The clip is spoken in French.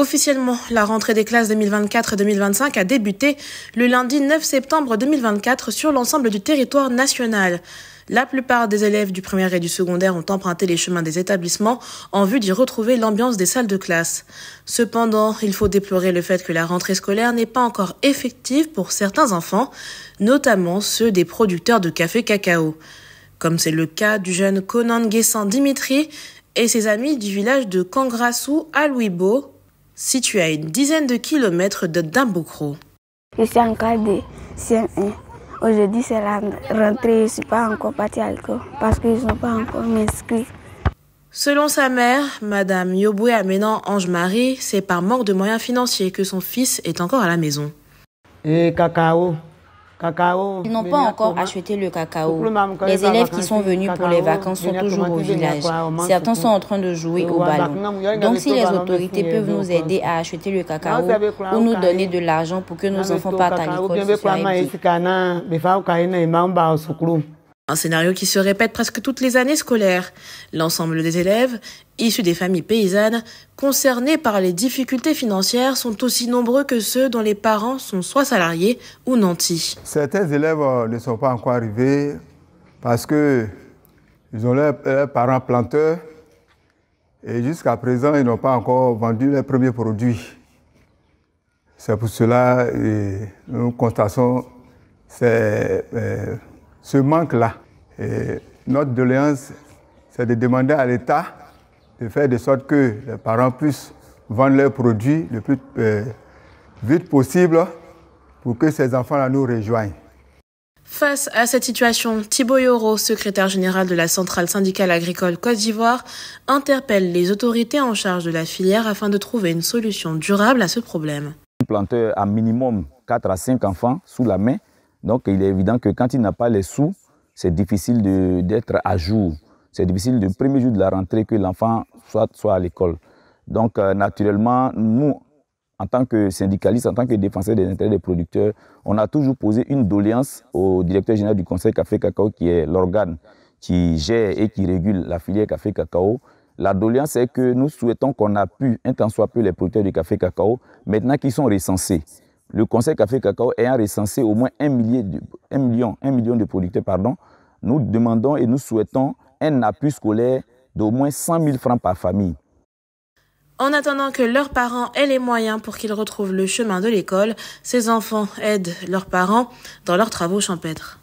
Officiellement, la rentrée des classes 2024-2025 a débuté le lundi 9 septembre 2024 sur l'ensemble du territoire national. La plupart des élèves du primaire et du secondaire ont emprunté les chemins des établissements en vue d'y retrouver l'ambiance des salles de classe. Cependant, il faut déplorer le fait que la rentrée scolaire n'est pas encore effective pour certains enfants, notamment ceux des producteurs de café-cacao. Comme c'est le cas du jeune Conan Guessin Dimitri et ses amis du village de Kangrassou à Louisbourg, situé à une dizaine de kilomètres de Damboukro. Je suis cas de CM1. Aujourd'hui, c'est la rentrée, je ne suis pas encore parti à l'école parce qu'ils n'ont pas encore m'inscrit. Selon sa mère, Madame Yoboué Aménan Ange-Marie, c'est par manque de moyens financiers que son fils est encore à la maison. Et cacao, ils n'ont pas encore hein. acheté le cacao. Les élèves qui sont venus pour les vacances sont toujours au village. Certains sont en train de jouer au ballon. Donc si les autorités peuvent nous aider à acheter le cacao ou nous donner de l'argent pour que nos enfants partent à l'école, un scénario qui se répète presque toutes les années scolaires. L'ensemble des élèves, issus des familles paysannes, concernés par les difficultés financières sont aussi nombreux que ceux dont les parents sont soit salariés ou nantis. Certains élèves euh, ne sont pas encore arrivés parce qu'ils ont euh, leurs, parents planteurs et jusqu'à présent, ils n'ont pas encore vendu leurs premiers produits. C'est pour cela que nous constatons ces... Euh, ce manque-là. Euh, notre doléance, c'est de demander à l'État de faire de sorte que les parents puissent vendre leurs produits le plus euh, vite possible pour que ces enfants-là nous rejoignent. Face à cette situation, Thibaut Yoro, secrétaire général de la centrale syndicale agricole Côte d'Ivoire, interpelle les autorités en charge de la filière afin de trouver une solution durable à ce problème. Planter à minimum 4 à 5 enfants sous la main donc, il est évident que quand il n'a pas les sous, c'est difficile d'être à jour. C'est difficile du premier jour de la rentrée que l'enfant soit, soit à l'école. Donc, euh, naturellement, nous, en tant que syndicalistes, en tant que défenseurs des intérêts des producteurs, on a toujours posé une doléance au directeur général du Conseil Café Cacao, qui est l'organe qui gère et qui régule la filière Café Cacao. La doléance est que nous souhaitons qu'on a pu temps soit peu les producteurs du Café Cacao, maintenant qu'ils sont recensés le Conseil Café Cacao ayant recensé au moins un, million, de producteurs, pardon, nous demandons et nous souhaitons un appui scolaire d'au moins 100 000 francs par famille. En attendant que leurs parents aient les moyens pour qu'ils retrouvent le chemin de l'école, ces enfants aident leurs parents dans leurs travaux champêtres.